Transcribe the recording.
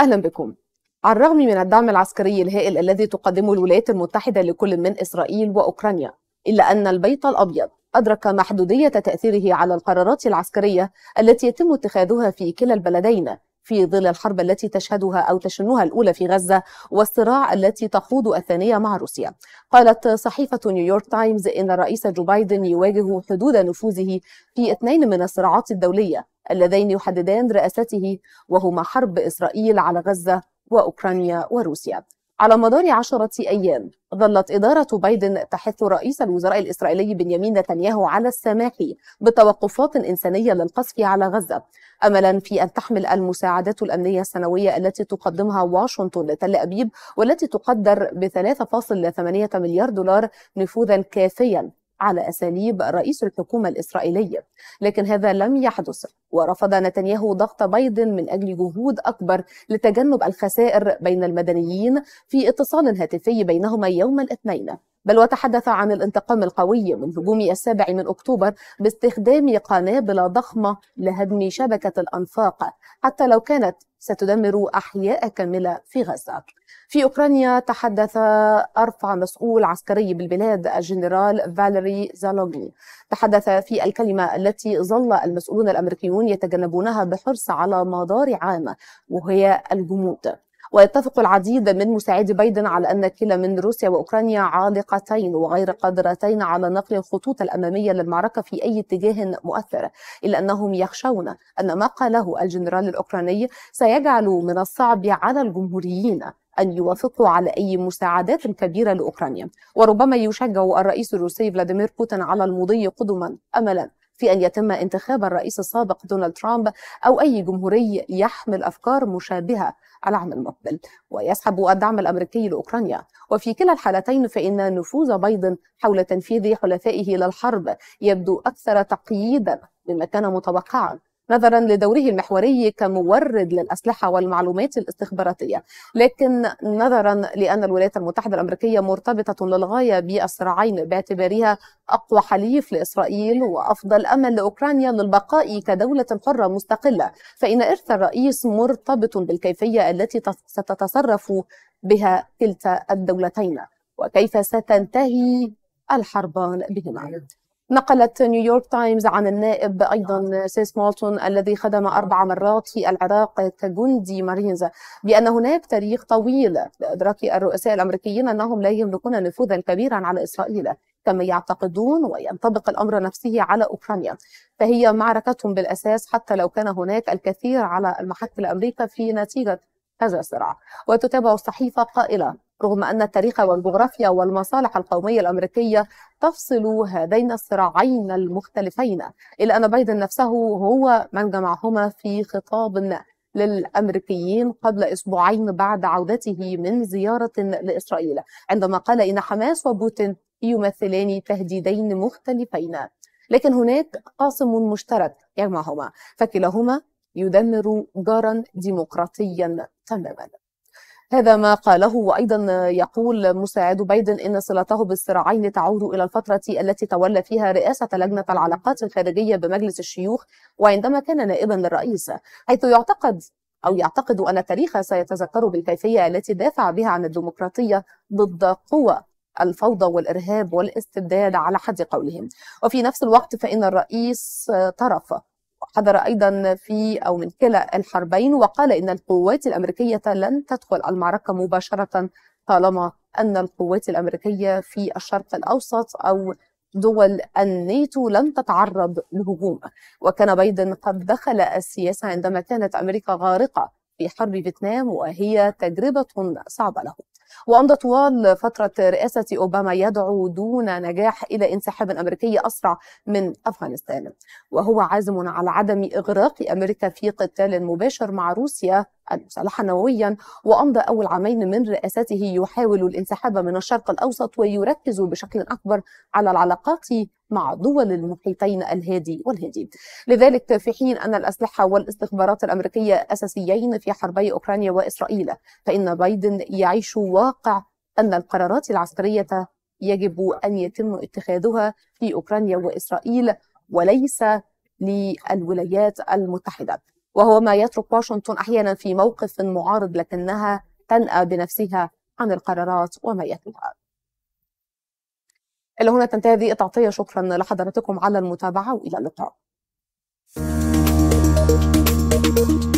أهلا بكم على الرغم من الدعم العسكري الهائل الذي تقدمه الولايات المتحدة لكل من إسرائيل وأوكرانيا إلا أن البيت الأبيض أدرك محدودية تأثيره على القرارات العسكرية التي يتم اتخاذها في كلا البلدين في ظل الحرب التي تشهدها أو تشنها الأولى في غزة والصراع التي تخوض الثانية مع روسيا قالت صحيفة نيويورك تايمز إن الرئيس جو بايدن يواجه حدود نفوذه في اثنين من الصراعات الدولية اللذين يحددان رئاسته وهما حرب إسرائيل على غزة وأوكرانيا وروسيا على مدار عشرة أيام ظلت إدارة بايدن تحث رئيس الوزراء الإسرائيلي بنيامين نتنياهو على السماح بتوقفات إنسانية للقصف على غزة أملا في أن تحمل المساعدات الأمنية السنوية التي تقدمها واشنطن لتل أبيب والتي تقدر ب 3.8 مليار دولار نفوذا كافيا على اساليب رئيس الحكومه الاسرائيليه لكن هذا لم يحدث ورفض نتنياهو ضغط بايدن من اجل جهود اكبر لتجنب الخسائر بين المدنيين في اتصال هاتفي بينهما يوم الاثنين بل وتحدث عن الانتقام القوي من هجوم السابع من أكتوبر باستخدام قنابل ضخمة لهدم شبكة الأنفاق حتى لو كانت ستدمر أحياء كاملة في غزة في أوكرانيا تحدث أرفع مسؤول عسكري بالبلاد الجنرال فاليري زالوغني تحدث في الكلمة التي ظل المسؤولون الأمريكيون يتجنبونها بحرص على مدار عام وهي الجمود ويتفق العديد من مساعدي بايدن على أن كلا من روسيا وأوكرانيا عالقتين وغير قادرتين على نقل الخطوط الأمامية للمعركة في أي اتجاه مؤثر إلا أنهم يخشون أن ما قاله الجنرال الأوكراني سيجعل من الصعب على الجمهوريين أن يوافقوا على أي مساعدات كبيرة لأوكرانيا وربما يشجع الرئيس الروسي فلاديمير بوتين على المضي قدما أملا في أن يتم انتخاب الرئيس السابق دونالد ترامب أو أي جمهوري يحمل أفكار مشابهة العام المقبل ويسحب الدعم الأمريكي لأوكرانيا وفي كلا الحالتين فإن نفوذ بايدن حول تنفيذ حلفائه للحرب يبدو أكثر تقييدا مما كان متوقعا نظرا لدوره المحوري كمورد للأسلحة والمعلومات الاستخباراتية لكن نظرا لأن الولايات المتحدة الأمريكية مرتبطة للغاية بالصراعين باعتبارها أقوى حليف لإسرائيل وأفضل أمل لأوكرانيا للبقاء كدولة حرة مستقلة فإن إرث الرئيس مرتبط بالكيفية التي ستتصرف بها كلتا الدولتين وكيف ستنتهي الحربان بهما نقلت نيويورك تايمز عن النائب أيضا سيس مالتون الذي خدم أربع مرات في العراق كجندي مارينز بأن هناك تاريخ طويل لإدراك الرؤساء الأمريكيين أنهم لا يملكون نفوذا كبيرا على إسرائيل كما يعتقدون وينطبق الامر نفسه على اوكرانيا فهي معركتهم بالاساس حتى لو كان هناك الكثير على المحك الامريكي في نتيجه هذا الصراع وتتابع الصحيفه قائله رغم أن التاريخ والجغرافيا والمصالح القومية الأمريكية تفصل هذين الصراعين المختلفين إلا أن بايدن نفسه هو من جمعهما في خطاب للامريكيين قبل اسبوعين بعد عودته من زياره لاسرائيل عندما قال ان حماس وبوتين يمثلان تهديدين مختلفين لكن هناك قاسم مشترك يجمعهما فكلاهما يدمر جارا ديمقراطيا تماما هذا ما قاله وأيضا يقول مساعد بايدن إن صلته بالصراعين تعود إلى الفترة التي تولى فيها رئاسة لجنة العلاقات الخارجية بمجلس الشيوخ وعندما كان نائبا للرئيس حيث يعتقد أو يعتقد أن التاريخ سيتذكر بالكيفية التي دافع بها عن الديمقراطية ضد قوى الفوضى والإرهاب والاستبداد على حد قولهم وفي نفس الوقت فإن الرئيس طرف حضر أيضا في أو من كلا الحربين وقال إن القوات الأمريكية لن تدخل المعركة مباشرة طالما أن القوات الأمريكية في الشرق الأوسط أو دول الناتو لن تتعرض لهجوم وكان بايدن قد دخل السياسة عندما كانت أمريكا غارقة في حرب فيتنام وهي تجربة صعبة له وأمضى طوال فترة رئاسة أوباما يدعو دون نجاح إلى انسحاب أمريكي أسرع من أفغانستان وهو عازم على عدم إغراق أمريكا في قتال مباشر مع روسيا المسلحة نوويا وأمضى أول عامين من رئاسته يحاول الانسحاب من الشرق الأوسط ويركز بشكل أكبر على العلاقات مع دول المحيطين الهادي والهادي لذلك في حين أن الأسلحة والاستخبارات الأمريكية أساسيين في حربي أوكرانيا وإسرائيل فإن بايدن يعيش واقع أن القرارات العسكرية يجب أن يتم اتخاذها في أوكرانيا وإسرائيل وليس للولايات المتحدة وهو ما يترك واشنطن أحيانا في موقف معارض لكنها تنأى بنفسها عن القرارات وما يتلوها إلى هنا تنتهي هذه التغطية شكرا لحضرتكم على المتابعة وإلى اللقاء thank you